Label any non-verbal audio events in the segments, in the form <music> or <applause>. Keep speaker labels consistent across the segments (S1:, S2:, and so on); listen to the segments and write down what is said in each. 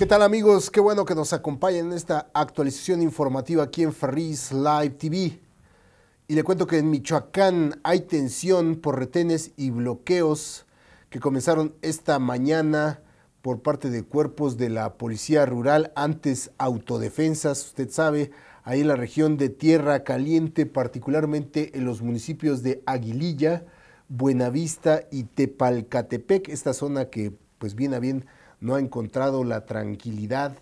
S1: ¿Qué tal amigos? Qué bueno que nos acompañen en esta actualización informativa aquí en Ferris Live TV. Y le cuento que en Michoacán hay tensión por retenes y bloqueos que comenzaron esta mañana por parte de cuerpos de la Policía Rural, antes autodefensas, usted sabe, ahí en la región de Tierra Caliente, particularmente en los municipios de Aguililla, Buenavista y Tepalcatepec, esta zona que pues bien a bien no ha encontrado la tranquilidad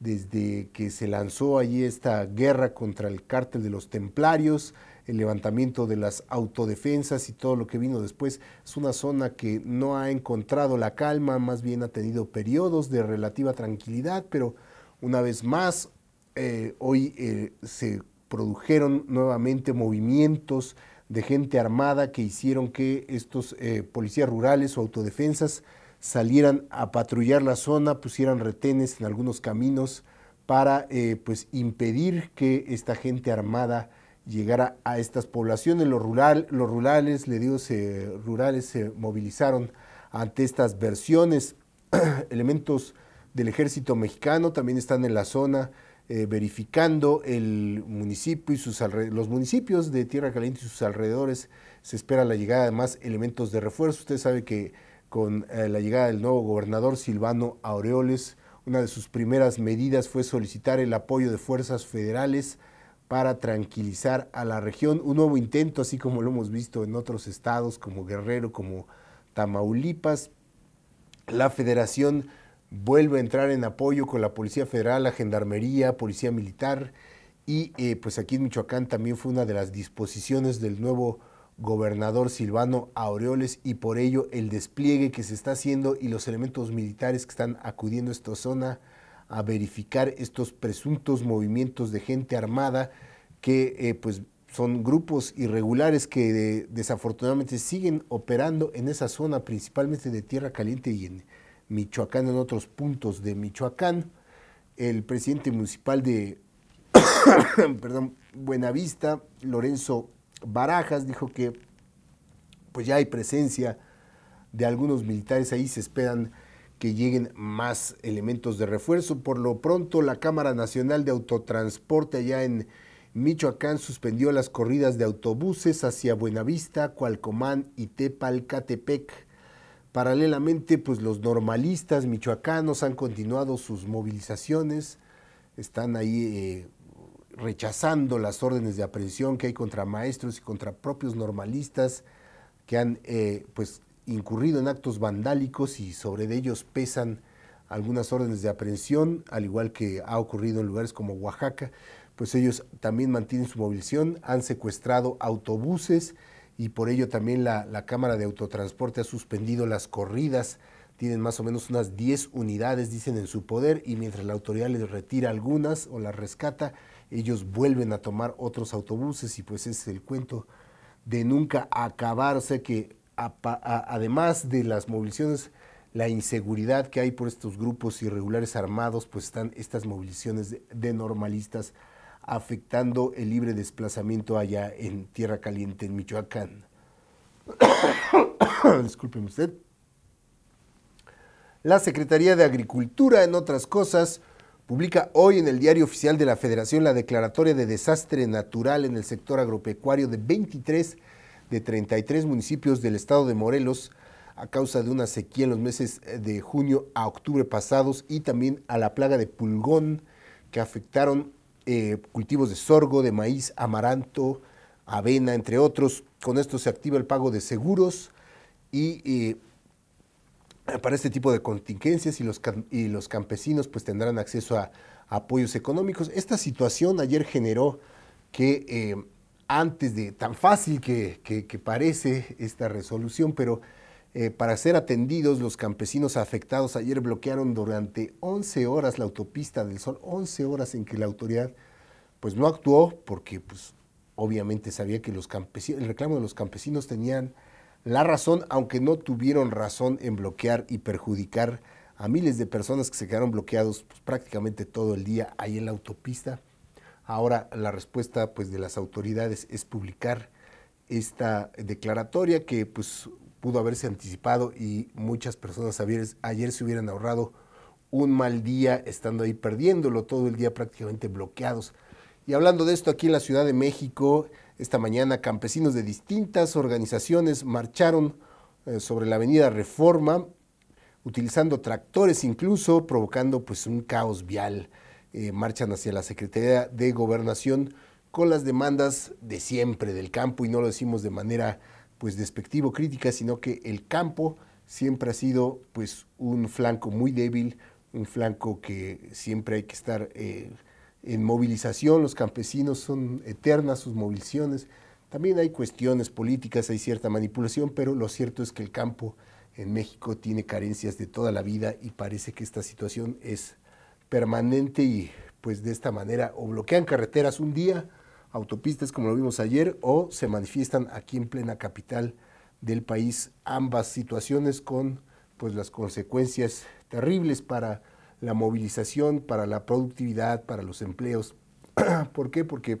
S1: desde que se lanzó allí esta guerra contra el cártel de los templarios, el levantamiento de las autodefensas y todo lo que vino después. Es una zona que no ha encontrado la calma, más bien ha tenido periodos de relativa tranquilidad, pero una vez más, eh, hoy eh, se produjeron nuevamente movimientos de gente armada que hicieron que estos eh, policías rurales o autodefensas salieran a patrullar la zona, pusieran retenes en algunos caminos para eh, pues impedir que esta gente armada llegara a estas poblaciones. Los, rurales, se, rurales se movilizaron ante estas versiones. <clears throat> Elementos del ejército mexicano también están en la zona eh, verificando el municipio y sus los municipios de Tierra Caliente y sus alrededores. Se espera la llegada de más elementos de refuerzo. Usted sabe que con eh, la llegada del nuevo gobernador Silvano Aureoles. Una de sus primeras medidas fue solicitar el apoyo de fuerzas federales para tranquilizar a la región. Un nuevo intento, así como lo hemos visto en otros estados como Guerrero, como Tamaulipas. La federación vuelve a entrar en apoyo con la Policía Federal, la Gendarmería, Policía Militar y eh, pues aquí en Michoacán también fue una de las disposiciones del nuevo gobernador Silvano Aureoles y por ello el despliegue que se está haciendo y los elementos militares que están acudiendo a esta zona a verificar estos presuntos movimientos de gente armada que eh, pues son grupos irregulares que eh, desafortunadamente siguen operando en esa zona principalmente de Tierra Caliente y en Michoacán, en otros puntos de Michoacán. El presidente municipal de <coughs> perdón, Buenavista, Lorenzo Barajas dijo que pues ya hay presencia de algunos militares ahí, se esperan que lleguen más elementos de refuerzo. Por lo pronto, la Cámara Nacional de Autotransporte allá en Michoacán suspendió las corridas de autobuses hacia Buenavista, Cualcomán y Tepalcatepec. Paralelamente, pues los normalistas michoacanos han continuado sus movilizaciones, están ahí eh, rechazando las órdenes de aprehensión que hay contra maestros y contra propios normalistas que han eh, pues, incurrido en actos vandálicos y sobre ellos pesan algunas órdenes de aprehensión, al igual que ha ocurrido en lugares como Oaxaca, pues ellos también mantienen su movilización, han secuestrado autobuses y por ello también la Cámara de Autotransporte ha suspendido las corridas tienen más o menos unas 10 unidades, dicen, en su poder y mientras la autoridad les retira algunas o las rescata, ellos vuelven a tomar otros autobuses y pues es el cuento de nunca acabar, o sea que además de las movilizaciones, la inseguridad que hay por estos grupos irregulares armados, pues están estas movilizaciones de, normalistas afectando el libre desplazamiento allá en Tierra Caliente, en Michoacán. <coughs> Discúlpeme usted. La Secretaría de Agricultura, en otras cosas, publica hoy en el Diario Oficial de la Federación la declaratoria de desastre natural en el sector agropecuario de 23 de 33 municipios del estado de Morelos a causa de una sequía en los meses eh, de junio a octubre pasados y también a la plaga de pulgón que afectaron eh, cultivos de sorgo, de maíz, amaranto, avena, entre otros. Con esto se activa el pago de seguros y eh, eh, para este tipo de contingencias y los, y los campesinos pues tendrán acceso a, apoyos económicos. Esta situación ayer generó que eh, antes de tan fácil que, parece esta resolución, pero eh, para ser atendidos los campesinos afectados ayer bloquearon durante 11 horas la autopista del Sol, 11 horas en que la autoridad pues no actuó porque pues obviamente sabía que los campesinos, el reclamo de los campesinos tenían la razón, aunque no tuvieron razón en bloquear y perjudicar a miles de personas que se quedaron bloqueados pues, prácticamente todo el día ahí en la autopista. Ahora la respuesta pues, de las autoridades es publicar esta declaratoria que pues, pudo haberse anticipado y muchas personas ayer, ayer se hubieran ahorrado un mal día estando ahí perdiéndolo todo el día prácticamente bloqueados. Y hablando de esto, aquí en la Ciudad de México, esta mañana campesinos de distintas organizaciones marcharon eh, sobre la avenida Reforma, utilizando tractores incluso, provocando pues un caos vial. Eh, marchan hacia la Secretaría de Gobernación con las demandas de siempre del campo y no lo decimos de manera pues despectivo crítica, sino que el campo siempre ha sido pues un flanco muy débil, un flanco que siempre hay que estar eh, en movilización, los campesinos son eternas sus movilizaciones. También hay cuestiones políticas, hay cierta manipulación, pero lo cierto es que el campo en México tiene carencias de toda la vida y parece que esta situación es permanente y pues de esta manera o bloquean carreteras un día, autopistas como lo vimos ayer, o se manifiestan aquí en plena capital del país ambas situaciones con pues las consecuencias terribles para la movilización para la productividad, para los empleos. <clears throat> ¿Por qué? Porque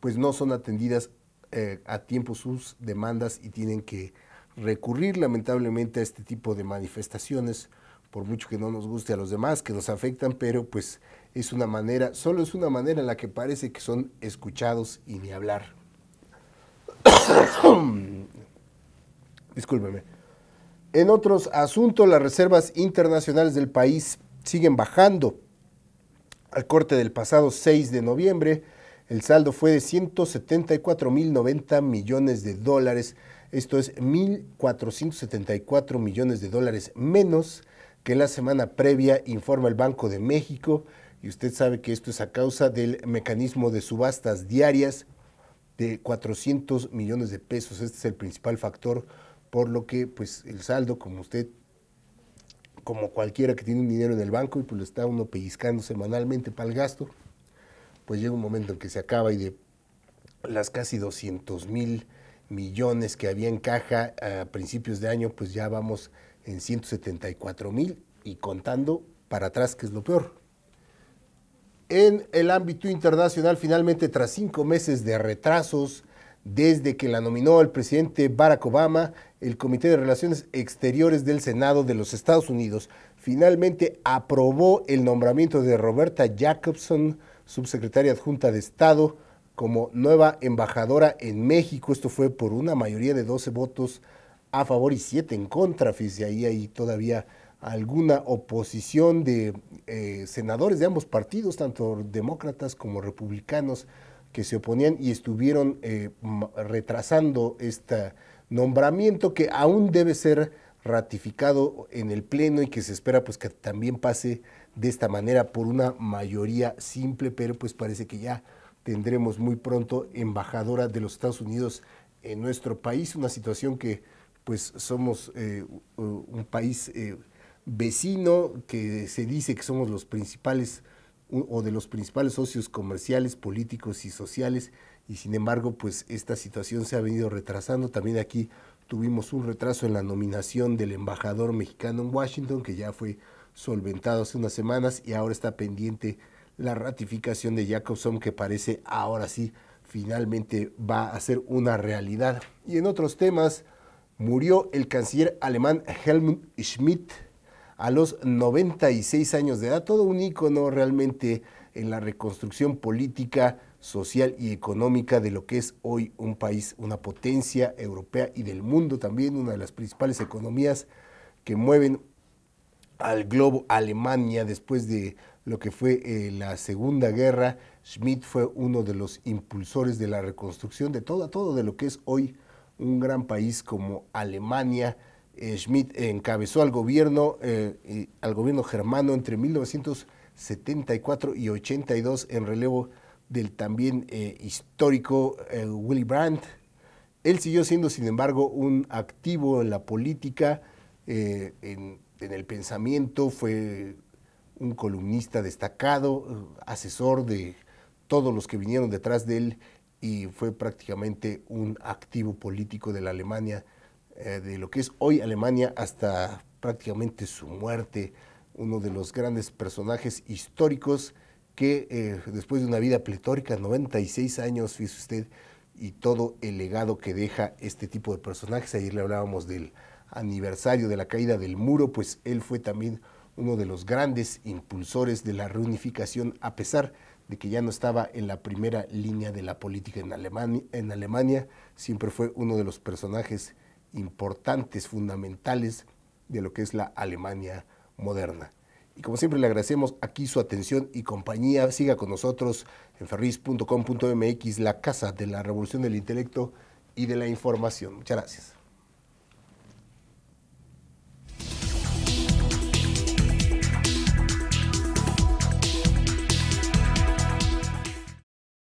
S1: pues no son atendidas eh, a tiempo sus demandas y tienen que recurrir lamentablemente a este tipo de manifestaciones, por mucho que no nos guste a los demás, que nos afectan, pero pues es una manera, solo es una manera en la que parece que son escuchados y ni hablar. <coughs> Discúlpeme. En otros asuntos, las reservas internacionales del país siguen bajando. Al corte del pasado 6 de noviembre, el saldo fue de 174.090 millones de dólares. Esto es 1.474 millones de dólares menos que la semana previa, informa el Banco de México. Y usted sabe que esto es a causa del mecanismo de subastas diarias de 400 millones de pesos. Este es el principal factor por lo que pues el saldo, como usted, como cualquiera que tiene un dinero en el banco y pues lo está uno pellizcando semanalmente para el gasto, pues llega un momento en que se acaba y de las casi 200 mil millones que había en caja a principios de año, pues ya vamos en 174 mil y contando para atrás, que es lo peor. En el ámbito internacional, finalmente, tras cinco meses de retrasos, desde que la nominó el presidente Barack Obama, el Comité de Relaciones Exteriores del Senado de los Estados Unidos finalmente aprobó el nombramiento de Roberta Jacobson, subsecretaria adjunta de Estado, como nueva embajadora en México. Esto fue por una mayoría de 12 votos a favor y 7 en contra. Fíjese, ahí hay todavía alguna oposición de eh, senadores de ambos partidos, tanto demócratas como republicanos que se oponían y estuvieron eh, retrasando este nombramiento que aún debe ser ratificado en el Pleno y que se espera pues que también pase de esta manera por una mayoría simple, pero pues parece que ya tendremos muy pronto embajadora de los Estados Unidos en nuestro país, una situación que pues somos eh, un país eh, vecino, que se dice que somos los principales o de los principales socios comerciales, políticos y sociales, y sin embargo, pues esta situación se ha venido retrasando. También aquí tuvimos un retraso en la nominación del embajador mexicano en Washington, que ya fue solventado hace unas semanas y ahora está pendiente la ratificación de Jacobson, que parece ahora sí finalmente va a ser una realidad. Y en otros temas, murió el canciller alemán Helmut Schmidt a los 96 años de edad, todo un ícono realmente en la reconstrucción política, social y económica de lo que es hoy un país, una potencia europea y del mundo también, una de las principales economías que mueven al globo Alemania después de lo que fue eh, la Segunda Guerra. Schmidt fue uno de los impulsores de la reconstrucción de todo todo de lo que es hoy un gran país como Alemania, eh, Schmidt encabezó al gobierno, eh, al gobierno germano entre 1974 y 82 en relevo del también eh, histórico Willy Brandt. Él siguió siendo, sin embargo, un activo en la política, en, el pensamiento, fue un columnista destacado, asesor de todos los que vinieron detrás de él y fue prácticamente un activo político de la Alemania eh, de lo que es hoy Alemania hasta prácticamente su muerte, uno de los grandes personajes históricos que eh, después de una vida pletórica, 96 años, fíjese usted, y todo el legado que deja este tipo de personajes. Ayer le hablábamos del aniversario de la caída del muro, pues él fue también uno de los grandes impulsores de la reunificación, a pesar de que ya no estaba en la primera línea de la política en Alemania, en Alemania siempre fue uno de los personajes importantes, fundamentales de lo que es la Alemania moderna. Y como siempre le agradecemos aquí su atención y compañía. Siga con nosotros en ferris.com.mx, la casa de la revolución del intelecto y de la información. Muchas gracias.